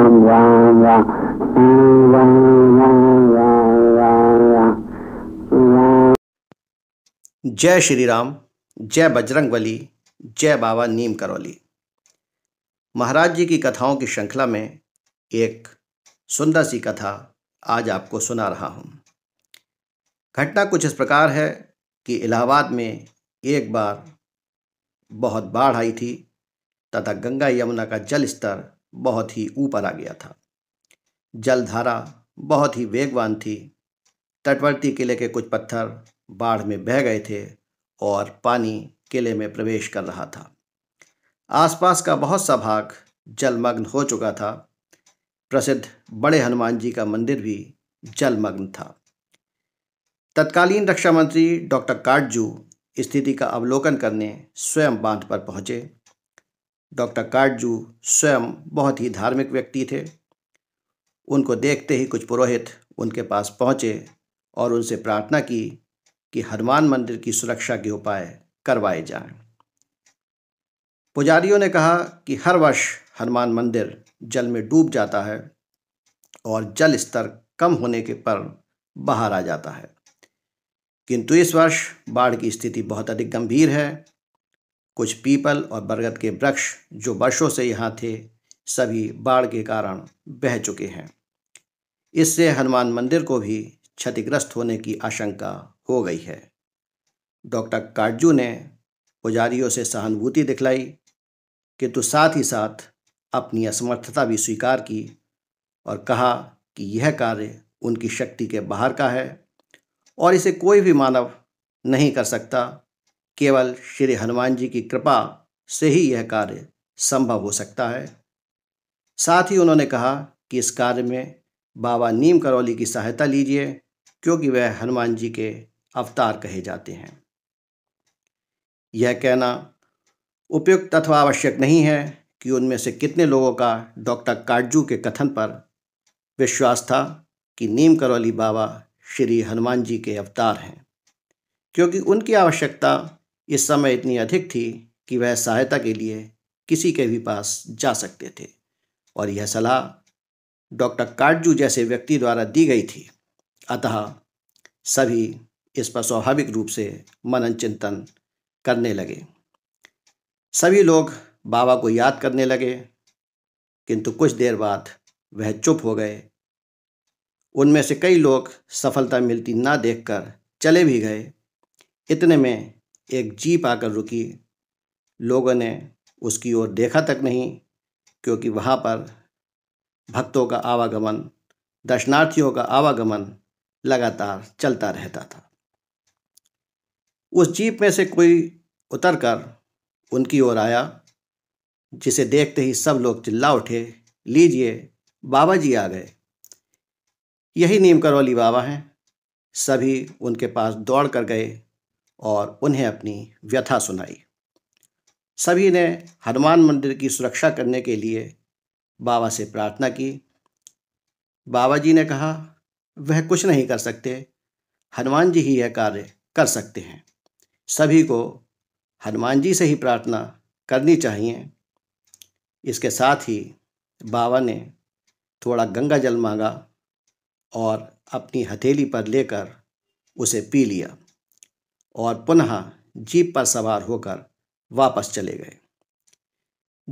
हाँ, जय श्री राम जय बजरंग बली जय बाबा नीम करौली महाराज जी की कथाओं की श्रृंखला में एक सुंदर सी कथा आज आपको सुना रहा हूँ घटना कुछ इस प्रकार है कि इलाहाबाद में एक बार बहुत बाढ़ आई थी तथा गंगा यमुना का जल स्तर बहुत ही ऊपर आ गया था जलधारा बहुत ही वेगवान थी तटवर्ती किले के कुछ पत्थर बाढ़ में बह गए थे और पानी किले में प्रवेश कर रहा था आसपास का बहुत सा भाग जलमग्न हो चुका था प्रसिद्ध बड़े हनुमान जी का मंदिर भी जलमग्न था तत्कालीन रक्षा मंत्री डॉक्टर काटजू स्थिति का अवलोकन करने स्वयं बांध पर पहुंचे डॉक्टर काटजू स्वयं बहुत ही धार्मिक व्यक्ति थे उनको देखते ही कुछ पुरोहित उनके पास पहुँचे और उनसे प्रार्थना की कि हनुमान मंदिर की सुरक्षा के उपाय करवाए जाएं। पुजारियों ने कहा कि हर वर्ष हनुमान मंदिर जल में डूब जाता है और जल स्तर कम होने के पर बाहर आ जाता है किंतु इस वर्ष बाढ़ की स्थिति बहुत अधिक गंभीर है कुछ पीपल और बरगद के वृक्ष जो वर्षों से यहाँ थे सभी बाढ़ के कारण बह चुके हैं इससे हनुमान मंदिर को भी क्षतिग्रस्त होने की आशंका हो गई है डॉक्टर काटजू ने पुजारियों से सहानुभूति दिखलाई किंतु साथ ही साथ अपनी असमर्थता भी स्वीकार की और कहा कि यह कार्य उनकी शक्ति के बाहर का है और इसे कोई भी मानव नहीं कर सकता केवल श्री हनुमान जी की कृपा से ही यह कार्य संभव हो सकता है साथ ही उन्होंने कहा कि इस कार्य में बाबा नीम करौली की सहायता लीजिए क्योंकि वह हनुमान जी के अवतार कहे जाते हैं यह कहना उपयुक्त अथवा आवश्यक नहीं है कि उनमें से कितने लोगों का डॉक्टर काटजू के कथन पर विश्वास था कि नीम करौली बाबा श्री हनुमान जी के अवतार हैं क्योंकि उनकी आवश्यकता इस समय इतनी अधिक थी कि वह सहायता के लिए किसी के भी पास जा सकते थे और यह सलाह डॉक्टर काटजू जैसे व्यक्ति द्वारा दी गई थी अतः सभी इस पर स्वाभाविक रूप से मनन चिंतन करने लगे सभी लोग बाबा को याद करने लगे किंतु कुछ देर बाद वह चुप हो गए उनमें से कई लोग सफलता मिलती ना देखकर चले भी गए इतने में एक जीप आकर रुकी लोगों ने उसकी ओर देखा तक नहीं क्योंकि वहाँ पर भक्तों का आवागमन दर्शनार्थियों का आवागमन लगातार चलता रहता था उस जीप में से कोई उतरकर उनकी ओर आया जिसे देखते ही सब लोग चिल्ला उठे लीजिए बाबा जी आ गए यही नीम करौली बाबा हैं सभी उनके पास दौड़ कर गए और उन्हें अपनी व्यथा सुनाई सभी ने हनुमान मंदिर की सुरक्षा करने के लिए बाबा से प्रार्थना की बाबा जी ने कहा वह कुछ नहीं कर सकते हनुमान जी ही यह कार्य कर सकते हैं सभी को हनुमान जी से ही प्रार्थना करनी चाहिए इसके साथ ही बाबा ने थोड़ा गंगा जल मांगा और अपनी हथेली पर लेकर उसे पी लिया और पुनः जीप पर सवार होकर वापस चले गए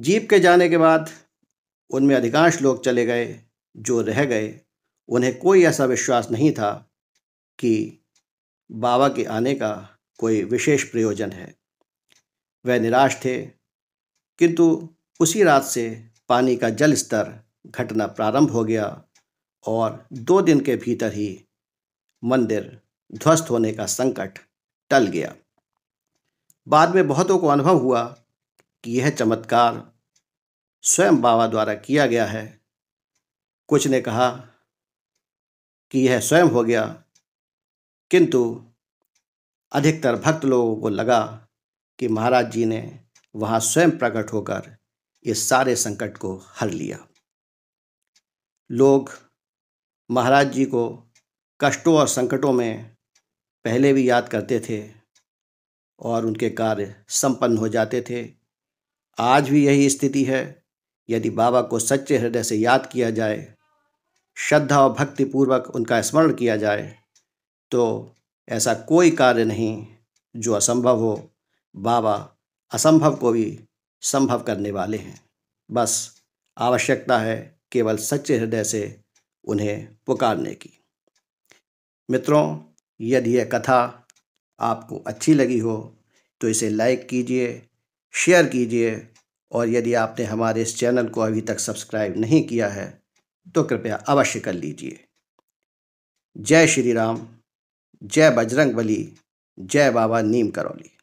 जीप के जाने के बाद उनमें अधिकांश लोग चले गए जो रह गए उन्हें कोई ऐसा विश्वास नहीं था कि बाबा के आने का कोई विशेष प्रयोजन है वह निराश थे किंतु उसी रात से पानी का जल स्तर घटना प्रारंभ हो गया और दो दिन के भीतर ही मंदिर ध्वस्त होने का संकट टल गया बाद में बहुतों को अनुभव हुआ कि यह चमत्कार स्वयं बाबा द्वारा किया गया है कुछ ने कहा कि यह स्वयं हो गया किंतु अधिकतर भक्त लोगों को लगा कि महाराज जी ने वहाँ स्वयं प्रकट होकर इस सारे संकट को हर लिया लोग महाराज जी को कष्टों और संकटों में पहले भी याद करते थे और उनके कार्य संपन्न हो जाते थे आज भी यही स्थिति है यदि बाबा को सच्चे हृदय से याद किया जाए श्रद्धा और भक्ति पूर्वक उनका स्मरण किया जाए तो ऐसा कोई कार्य नहीं जो असंभव हो बाबा असंभव को भी संभव करने वाले हैं बस आवश्यकता है केवल सच्चे हृदय से उन्हें पुकारने की मित्रों यदि यह कथा आपको अच्छी लगी हो तो इसे लाइक कीजिए शेयर कीजिए और यदि आपने हमारे इस चैनल को अभी तक सब्सक्राइब नहीं किया है तो कृपया अवश्य कर लीजिए जय श्री राम जय बजरंग बली जय बाबा नीम करौली